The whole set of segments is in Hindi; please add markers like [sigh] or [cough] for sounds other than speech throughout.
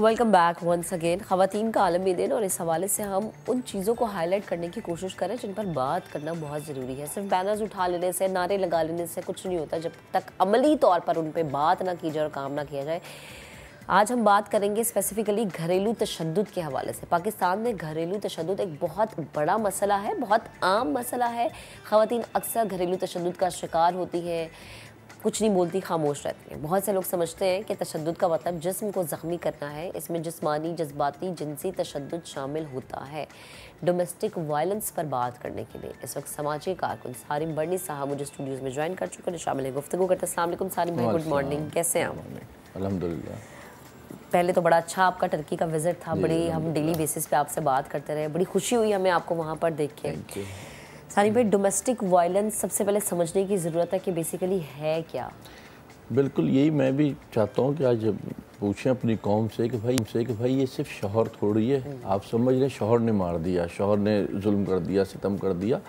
वेलकम बैक वंस अगेन ख़वान का आलमी दिन और इस हवाले से हम उन चीज़ों को हाईलाइट करने की कोशिश करें जिन पर बात करना बहुत ज़रूरी है सिर्फ बैनर्स उठा लेने से नारे लगा लेने से कुछ नहीं होता जब तक अमली तौर पर उन पर बात ना की जाए और काम ना किया जाए आज हम बात करेंगे स्पेसिफ़िकली घरेलू तशद के हवाले से पाकिस्तान में घरेलू तशद एक बहुत बड़ा मसला है बहुत आम मसला है ख़वान अक्सर घरेलू तशद का शिकार होती हैं कुछ नहीं बोलती खामोश रहती हैं बहुत से लोग समझते हैं कि तशद का मतलब जिसम को ज़ख्मी करना है इसमें जिसमानी जज्बाती जिनसी तशद शामिल होता है डोमेस्टिक वायलेंस पर बात करने के लिए इस वक्त समाजी कारकुन सारिम बर्नी साहब मुझे स्टूडियोज़ में ज्वाइन कर चुके हैं शामिल है गुफ्तु करते हैं सारिम भाई गुड मॉर्निंग कैसे हैं अलहमदिल्ला पहले तो बड़ा अच्छा आपका टर्की का विज़िट था बड़ी हम डेली बेसिस पे आपसे बात करते रहे बड़ी खुशी हुई हमें आपको वहाँ पर देख के सारी भाई डोमेस्टिक वायलेंस सबसे पहले समझने की ज़रूरत है कि बेसिकली है क्या बिल्कुल यही मैं भी चाहता हूँ कि आज पूछें अपनी कौम से कि भाई से कि भाई ये सिर्फ शोहर थोड़ी है हम्म। आप समझ रहे शोहर ने मार दिया शोहर ने जुल्म कर दिया सितम कर दिया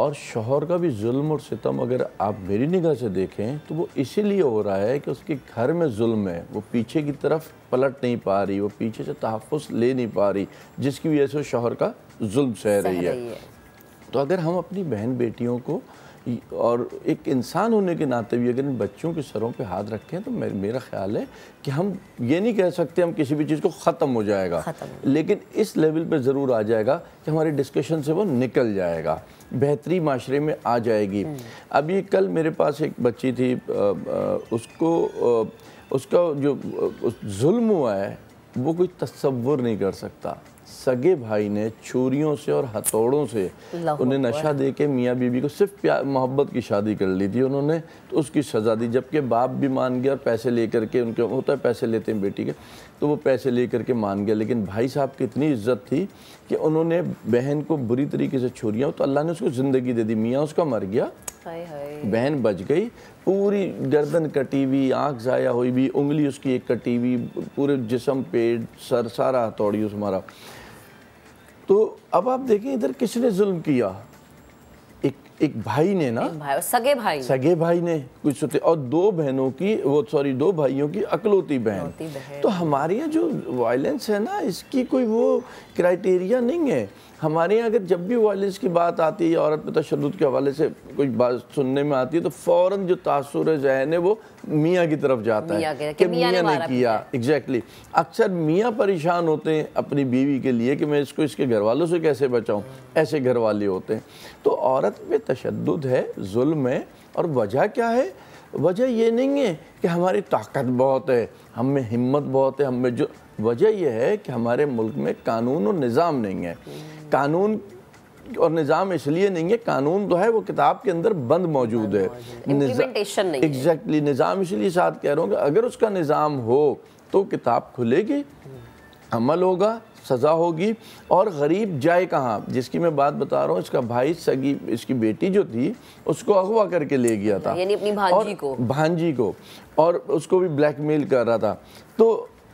और शोहर का भी जुल्म और सितम अगर आप मेरी निगाह से देखें तो वो इसीलिए हो रहा है कि उसके घर में जुल्म है वो पीछे की तरफ पलट नहीं पा रही वो पीछे से तहफ़ ले नहीं पा रही जिसकी वजह से शोहर का जुल्म सह रही है तो अगर हम अपनी बहन बेटियों को और एक इंसान होने के नाते भी अगर इन बच्चों के सरों पे हाथ रखें तो मेर, मेरा ख्याल है कि हम ये नहीं कह सकते हम किसी भी चीज़ को ख़त्म हो जाएगा लेकिन इस लेवल पे ज़रूर आ जाएगा कि हमारे डिस्कशन से वो निकल जाएगा बेहतरी माशरे में आ जाएगी हम्म। अभी कल मेरे पास एक बच्ची थी आ, आ, उसको आ, उसका जो जुल्म हुआ है वो कोई तस्वुर नहीं कर सकता सगे भाई ने चोरियों से और हथौड़ों से उन्हें नशा दे के मियाँ बीबी को सिर्फ प्यार मोहब्बत की शादी कर ली थी उन्होंने तो उसकी सज़ा दी जबकि बाप भी मान गया और पैसे लेकर के उनके होता है पैसे लेते हैं बेटी के तो वो पैसे ले करके मान गया लेकिन भाई साहब की इतनी इज्जत थी कि उन्होंने बहन को बुरी तरीके से छुरियाँ तो अल्लाह ने उसको ज़िंदगी दे दी मियाँ उसका मर गया बहन बच गई पूरी गर्दन कटी हुई आँख ज़ाया हुई भी उंगली उसकी एक कटी हुई पूरे जिसम पेट सर सारा हथौड़ी उस मारा तो अब आप देखें इधर किसने जुल्म किया एक एक भाई ने ना भाई, सगे भाई सगे भाई ने कुछ होते और दो बहनों की वो सॉरी दो भाइयों की अकलौती बहन तो हमारे यहाँ जो वायलेंस है ना इसकी कोई वो क्राइटेरिया नहीं है हमारे यहाँ अगर जब भी वायलेंस की बात आती है औरत पे तशद के हवाले से कुछ बात सुनने में आती है तो फ़ौर जो तासुर जहन है वो मियाँ की तरफ जाता है कि मियाँ ने किया एग्जैक्टली अक्सर मियाँ परेशान होते हैं अपनी बीवी के लिए कि मैं इसको इसके घर वालों से कैसे बचाऊँ ऐसे घर वाले होते हैं तो औरत पे तशद है जुल्म है और वजह क्या है वजह ये नहीं है कि हमारी ताकत बहुत है हम में हिम्मत बहुत है हम में जो वजह यह है कि हमारे मुल्क में कानून और निज़ाम नहीं है कानून और निज़ाम इसलिए नहीं है कानून तो है वो किताब के अंदर बंद मौजूद है एग्जैक्टली निज़ाम इसलिए साथ कह रहा हूँ कि अगर उसका निज़ाम हो तो किताब खुलेगी अमल होगा सज़ा होगी और गरीब जाए कहाँ जिसकी मैं बात बता रहा हूँ इसका भाई सगी इसकी बेटी जो थी उसको अगवा करके ले गया था यानी अपनी भांजी को भांजी को और उसको भी ब्लैकमेल कर रहा था तो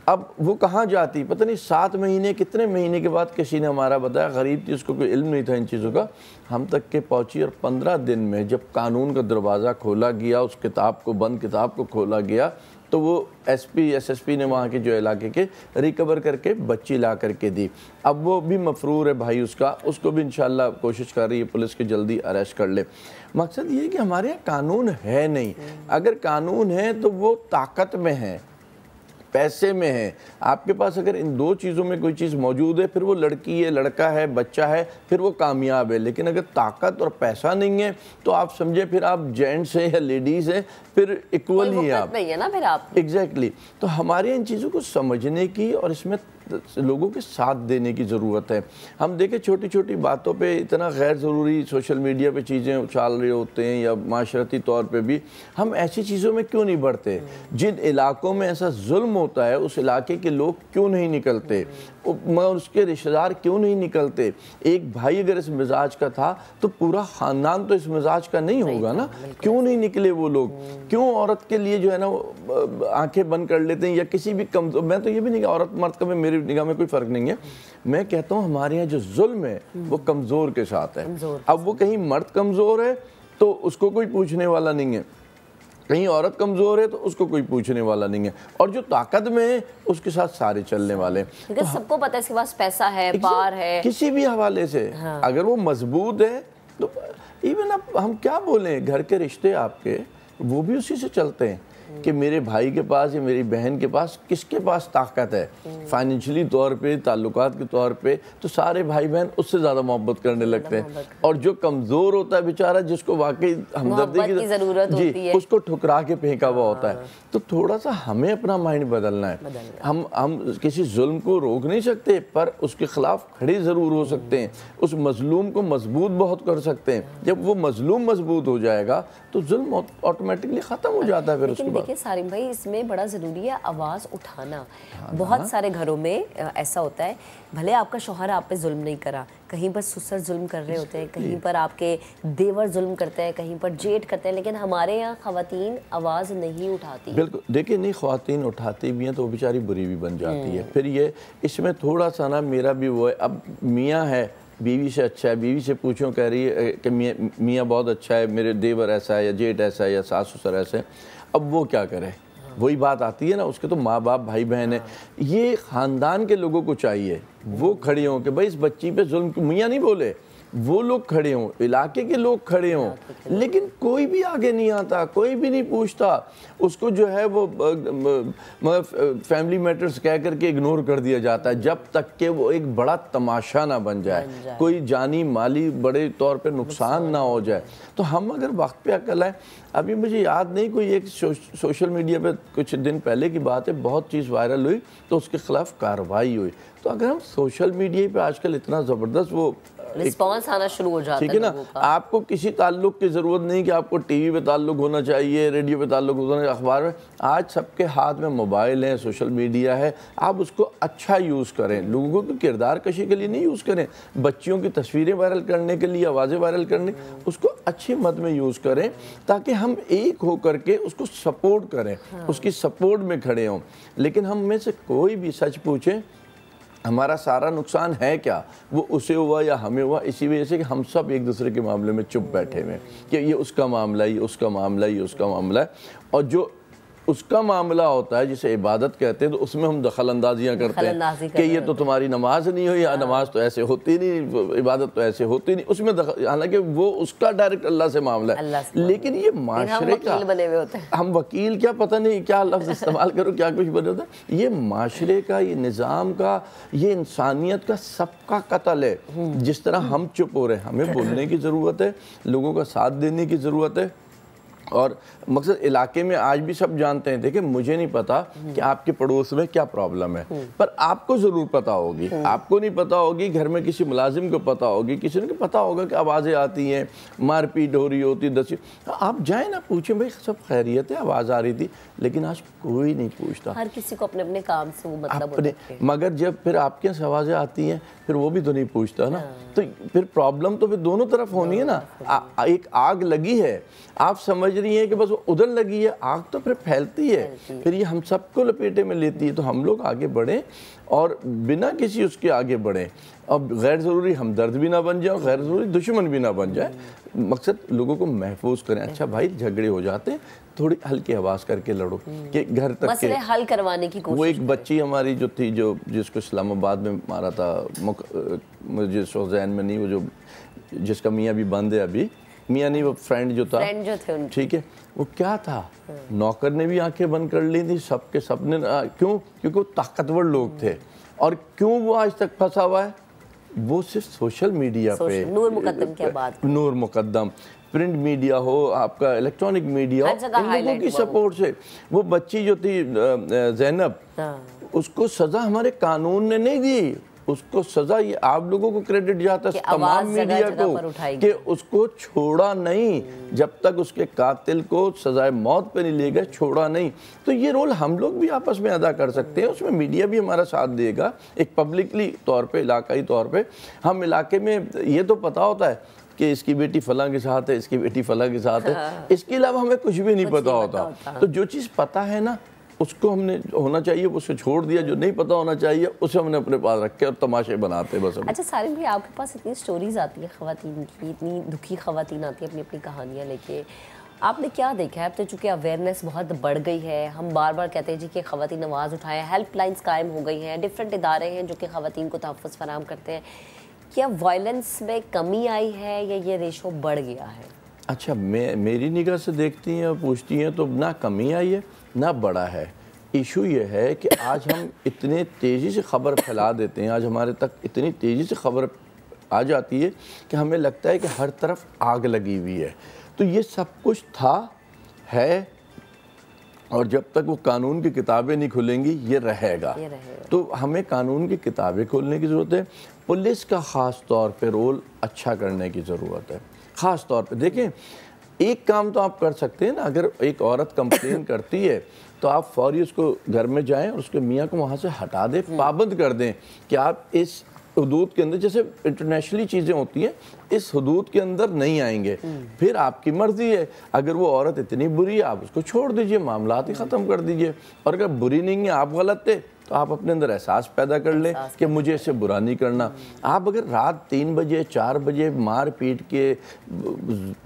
अब वो कहाँ जाती पता नहीं सात महीने कितने महीने के बाद किसी ने हमारा बताया गरीब थी उसको कोई इल्म नहीं था इन चीज़ों का हम तक के पहुँची और पंद्रह दिन में जब कानून का दरवाज़ा खोला गया उस किताब को बंद किताब को खोला गया तो वो एसपी एसएसपी ने वहाँ के जो इलाके के रिकवर करके बच्ची ला करके दी अब वो भी मफरूर है भाई उसका उसको भी इन कोशिश कर रही है पुलिस की जल्दी अरेस्ट कर ले मकसद ये कि हमारे यहाँ कानून है नहीं हम्म। अगर कानून है तो वो ताकत में है पैसे में है आपके पास अगर इन दो चीज़ों में कोई चीज़ मौजूद है फिर वो लड़की है लड़का है बच्चा है फिर वो कामयाब है लेकिन अगर ताकत और पैसा नहीं है तो आप समझे फिर आप जेंट्स हैं या लेडीज़ हैं फिर इक्वल ही आप है ना फिर आप एग्जैक्टली exactly. तो हमारे इन चीज़ों को समझने की और इसमें लोगों के साथ देने की ज़रूरत है हम देखें छोटी छोटी बातों पे इतना गैर ज़रूरी सोशल मीडिया पे चीज़ें उछाल रहे होते हैं या माशरती तौर पे भी हम ऐसी चीज़ों में क्यों नहीं बढ़ते जिन इलाकों में ऐसा जुल्म होता है उस इलाके के लोग क्यों नहीं निकलते उसके रिश्तेदार क्यों नहीं निकलते एक भाई अगर इस मिजाज का था तो पूरा ख़ानदान तो इस मिजाज का नहीं होगा ना क्यों नहीं निकले वो लोग हम्म। क्यों औरत के लिए जो है ना आंखें बंद कर लेते हैं या किसी भी कम मैं तो ये भी नहीं कि औरत मर्द का मेरे मेरी निगाह में कोई फ़र्क नहीं है मैं कहता हूँ हमारे यहाँ जो जुल्म है वो कमज़ोर के साथ है अब वो कहीं मर्द कमज़ोर है तो उसको कोई पूछने वाला नहीं है कहीं औरत कमज़ोर है तो उसको कोई पूछने वाला नहीं है और जो ताकत में है उसके साथ सारे चलने वाले तो सबको पता है इसके पास पैसा है पार है किसी भी हवाले से हाँ। अगर वो मजबूत है तो इवन अब हम क्या बोलें घर के रिश्ते आपके वो भी उसी से चलते हैं कि मेरे भाई के पास या मेरी बहन के पास किसके पास ताकत है फाइनेंशियली तौर पे ताल्लुकात के तौर पे तो सारे भाई बहन उससे ज़्यादा मोहब्बत करने लगते हैं और जो कमज़ोर होता है बेचारा जिसको वाकई हमदर्दी की ज़रूरत जी उसको ठुकरा के फेंका हुआ होता है हाँ। तो थोड़ा सा हमें अपना माइंड बदलना है हम हम किसी जुल्म को रोक नहीं सकते पर उसके ख़िलाफ़ खड़े ज़रूर हो सकते हैं उस मजलूम को मजबूत बहुत कर सकते हैं जब वो मजलूम मजबूत हो जाएगा तो जुल्म ऑटोमेटिकली ख़त्म हो जाता है फिर उसके बाद देखिए सारिम भाई इसमें बड़ा ज़रूरी है आवाज़ उठाना हाँ, हाँ। बहुत सारे घरों में ऐसा होता है भले आपका शोहर आप पे जुल्म नहीं करा कहीं पर सुसर जुल्म कर रहे होते हैं कहीं पर आपके देवर जुल्म करते हैं कहीं पर जेठ करते हैं लेकिन हमारे यहाँ खातन आवाज़ नहीं उठाती बिल्कुल देखिए नहीं खातन उठाती भी हैं तो बेचारी बुरी भी बन जाती है हम्म। फिर ये इसमें थोड़ा सा ना मेरा भी वो है अब मियाँ है बीवी से अच्छा है बीवी से पूछो कह रही है कि मियाँ मियाँ बहुत अच्छा है मेरे देवर ऐसा है या जेठ ऐसा है या सास ससुर ऐसे है अब वो क्या करे वही बात आती है ना उसके तो माँ बाप भाई बहन है ये ख़ानदान के लोगों को चाहिए वो खड़ी हों कि भाई इस बच्ची पे जुल्म मियाँ नहीं बोले वो लोग खड़े हों इलाके के लोग खड़े हों लेकिन कोई भी आगे नहीं आता कोई भी नहीं पूछता उसको जो है वो मतलब फैमिली मैटर्स कह करके इग्नोर कर दिया जाता है जब तक के वो एक बड़ा तमाशा ना बन जाए, कोई जानी माली बड़े तौर पे नुकसान ना हो जाए तो हम अगर वक्त पे अकल आए अभी मुझे याद नहीं कोई एक सोशल मीडिया पे कुछ दिन पहले की बात है बहुत चीज़ वायरल हुई तो उसके खिलाफ कार्रवाई हुई तो अगर हम सोशल मीडिया पे आजकल इतना ज़बरदस्त वो रिस्पॉन्स आना शुरू हो जाता है ठीक है ना आपको किसी ताल्लुक की ज़रूरत नहीं कि आपको टीवी पे ताल्लुक होना चाहिए रेडियो पे ताल्लुक होना चाहिए अखबार में आज सबके हाथ में मोबाइल है सोशल मीडिया है आप उसको अच्छा यूज़ करें लोगों की तो किरदार कशी के लिए नहीं यूज़ करें बच्चियों की तस्वीरें वायरल करने के लिए आवाज़ें वायरल करने उसको अच्छी मत में यूज़ करें ताकि हम एक हो करके उसको सपोर्ट करें हाँ। उसकी सपोर्ट में खड़े हों लेकिन हम में से कोई भी सच पूछें हमारा सारा नुकसान है क्या वो उसे हुआ या हमें हुआ इसी वजह से कि हम सब एक दूसरे के मामले में चुप बैठे हुए हैं कि ये उसका मामला ये उसका मामला ये उसका मामला है और जो उसका मामला होता है जिसे इबादत कहते हैं तो उसमें हम दखल अंदाजियाँ करते हैं कि ये तो तुम्हारी नमाज नहीं हुई या हाँ। नमाज तो ऐसे होती नहीं इबादत तो ऐसे होती नहीं उसमें हालांकि वो उसका डायरेक्ट अल्लाह से मामला है लेकिन ये माशरे का बने हुए होते हैं हम वकील क्या पता नहीं क्या लफ्ज इस्तेमाल करो क्या कुछ बने होता है ये माशरे का ये निज़ाम का ये इंसानियत का सबका कतल है हम्म। जिस तरह हम चुप हो रहे हैं हमें बोलने की ज़रूरत है लोगों का साथ देने की ज़रूरत है और मकसद इलाके में आज भी सब जानते हैं देखिए मुझे नहीं पता कि आपके पड़ोस में क्या प्रॉब्लम है हम्म। पर आपको ज़रूर पता होगी हम्म। आपको नहीं पता होगी घर में किसी मुलाजिम को पता होगी किसी ने पता होगा कि आवाज़ें आती हैं मारपीट हो रही होती दसी तो आप जाए ना पूछें भाई सब खैरियत है आवाज़ आ रही थी लेकिन आज कोई नहीं पूछता हर किसी को अपने अपने काम से वो मतलब अपने मगर जब फिर आपके यहाँ से आवाज़ें आती हैं फिर वो भी तो नहीं पूछता ना हाँ। तो फिर प्रॉब्लम तो फिर दोनों तरफ होनी है ना एक आग लगी है आप समझ समझ रही है कि बस वो उधर लगी है आग तो फिर फैलती है फिर ये हम सबको लपेटे में लेती है तो हम लोग आगे बढ़ें और बिना किसी उसके आगे बढ़ें अब गैर ज़रूरी हमदर्द भी ना बन जाए गैर ज़रूरी दुश्मन भी ना बन जाए मकसद लोगों को महफूज करें अच्छा भाई झगड़े हो जाते थोड़ी हल्की आवाज़ करके लड़ो हम्म। कि घर तक के हल करवाने की कोशिश वो एक बच्ची हमारी जो थी जो जिसको इस्लामाबाद में मारा था मुझे सोजैन में नहीं वो जो जिसका मियाँ भी बंद है अभी मियाँ नहीं वो फ्रेंड जो था फ्रेंड जो थे ठीक है वो क्या था हम्म। नौकर ने भी आंखें बंद कर ली थी सबके सपने क्यों क्योंकि वो ताकतवर लोग थे और क्यों वो आज तक फंसा हुआ है वो सिर्फ सोशल मीडिया पे नूर मुकदम के बाद नूर मुकदम प्रिंट मीडिया हो आपका इलेक्ट्रॉनिक मीडिया हो अच्छा, इन लोगों की सपोर्ट से वो बच्ची जो थी जैनब हाँ। उसको सज़ा हमारे कानून ने नहीं दी उसको सजा ये आप लोगों को क्रेडिट जाता है तमाम मीडिया को कि उसको छोड़ा नहीं जब तक उसके कातिल को सजाए मौत पे नहीं ले गए छोड़ा नहीं तो ये रोल हम लोग भी आपस में अदा कर सकते हैं उसमें मीडिया भी हमारा साथ देगा एक पब्लिकली तौर पे इलाकाई तौर पे हम इलाके में ये तो पता होता है कि इसकी बेटी फला के साथ है इसकी बेटी फला के साथ है हाँ। इसके अलावा हमें कुछ भी नहीं पता होता तो जो चीज़ पता है ना उसको हमने होना चाहिए उसे छोड़ दिया जो नहीं पता होना चाहिए उसे हमने अपने पास रखे और तमाशे बनाते बस अच्छा सारे भी आपके पास इतनी स्टोरीज आती है खातन की इतनी दुखी खातन आती है अपनी अपनी कहानियाँ लेके आपने क्या देखा है अब तो चूँकि अवेयरनेस बहुत बढ़ गई है हम बार बार कहते हैं जी कि ख़वान आवाज़ उठाएं हेल्पलाइंस कायम हो गई हैं डिफरेंट इदारे हैं जो कि खातन को तहफ़ फराम करते हैं क्या वायलेंस में कमी आई है या ये रेशो बढ़ गया है अच्छा मैं मेरी निगाह से देखती हैं और पूछती हैं तो ना कमी आई है ना बड़ा है इशू ये है कि आज हम इतने तेज़ी से खबर फैला देते हैं आज हमारे तक इतनी तेज़ी से खबर आ जाती है कि हमें लगता है कि हर तरफ आग लगी हुई है तो ये सब कुछ था है और जब तक वो कानून की किताबें नहीं खुलेंगी ये रहेगा, ये रहेगा। तो हमें कानून की किताबें खोलने की ज़रूरत है पुलिस का ख़ास तौर पे रोल अच्छा करने की ज़रूरत है ख़ास तौर पे देखें एक काम तो आप कर सकते हैं ना अगर एक औरत कंप्लेन [coughs] करती है तो आप फौरी उसको घर में जाएं और उसके मियाँ को वहाँ से हटा दें हम्म। पाबंद कर दें कि आप इस हदूद के अंदर जैसे इंटरनेशनली चीज़ें होती हैं इस हदूद के अंदर नहीं आएंगे हम्म। फिर आपकी मर्जी है अगर वो औरत इतनी बुरी है आप उसको छोड़ दीजिए मामला ही ख़त्म कर दीजिए और अगर बुरी नहीं है आप गलत थे तो आप अपने अंदर एहसास पैदा कर लें कि मुझे इसे बुरा नहीं करना हम्म। आप अगर रात तीन बजे चार बजे मार पीट के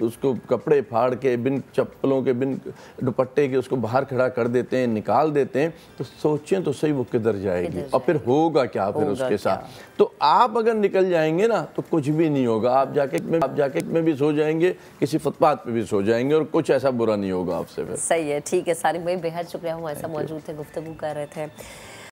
उसको कपड़े फाड़ के बिन चप्पलों के बिन दुपट्टे के उसको बाहर खड़ा कर देते हैं निकाल देते हैं तो सोचें तो सही वो किधर जाएगी और फिर होगा क्या फिर उसके साथ तो आप अगर निकल जाएंगे ना तो कुछ भी नहीं होगा आप जाके में आप जाके में भी सो जाएंगे किसी फुटपाथ पे भी सो जाएंगे और कुछ ऐसा बुरा नहीं होगा आपसे फिर सही है ठीक है सारी भाई बेहद शुक्रिया हूँ ऐसा मौजूद थे गुफ्तु कर रहे थे